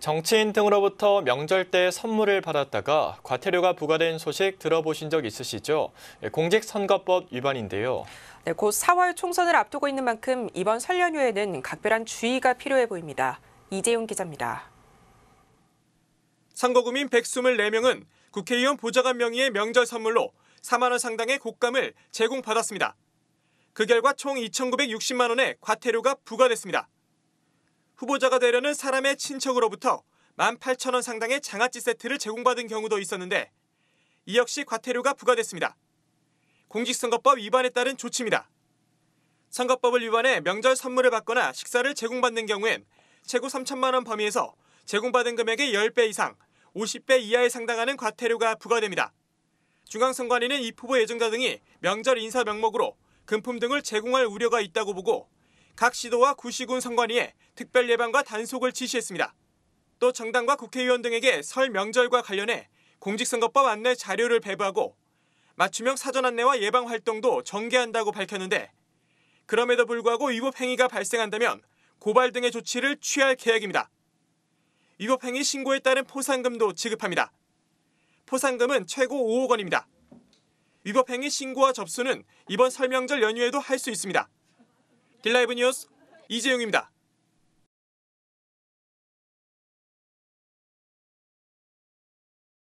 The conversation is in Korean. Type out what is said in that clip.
정치인 등으로부터 명절 때 선물을 받았다가 과태료가 부과된 소식 들어보신 적 있으시죠? 예, 공직선거법 위반인데요. 네, 곧 4월 총선을 앞두고 있는 만큼 이번 설 연휴에는 각별한 주의가 필요해 보입니다. 이재용 기자입니다. 선거구민 124명은 국회의원 보좌관 명의의 명절 선물로 4만 원 상당의 곡감을 제공받았습니다. 그 결과 총 2,960만 원의 과태료가 부과됐습니다. 후보자가 되려는 사람의 친척으로부터 18,000원 상당의 장아찌 세트를 제공받은 경우도 있었는데 이 역시 과태료가 부과됐습니다. 공직선거법 위반에 따른 조치입니다. 선거법을 위반해 명절 선물을 받거나 식사를 제공받는 경우엔 최고 3천만 원 범위에서 제공받은 금액의 10배 이상, 50배 이하에 상당하는 과태료가 부과됩니다. 중앙선관위는 이후보 예정자 등이 명절 인사 명목으로 금품 등을 제공할 우려가 있다고 보고 각 시도와 구시군 선관위에 특별 예방과 단속을 지시했습니다. 또 정당과 국회의원 등에게 설 명절과 관련해 공직선거법 안내 자료를 배부하고 맞춤형 사전 안내와 예방 활동도 전개한다고 밝혔는데 그럼에도 불구하고 위법 행위가 발생한다면 고발 등의 조치를 취할 계획입니다. 위법 행위 신고에 따른 포상금도 지급합니다. 포상금은 최고 5억 원입니다. 위법 행위 신고와 접수는 이번 설명절 연휴에도 할 수 있습니다. 딜라이브 뉴스 이재용입니다.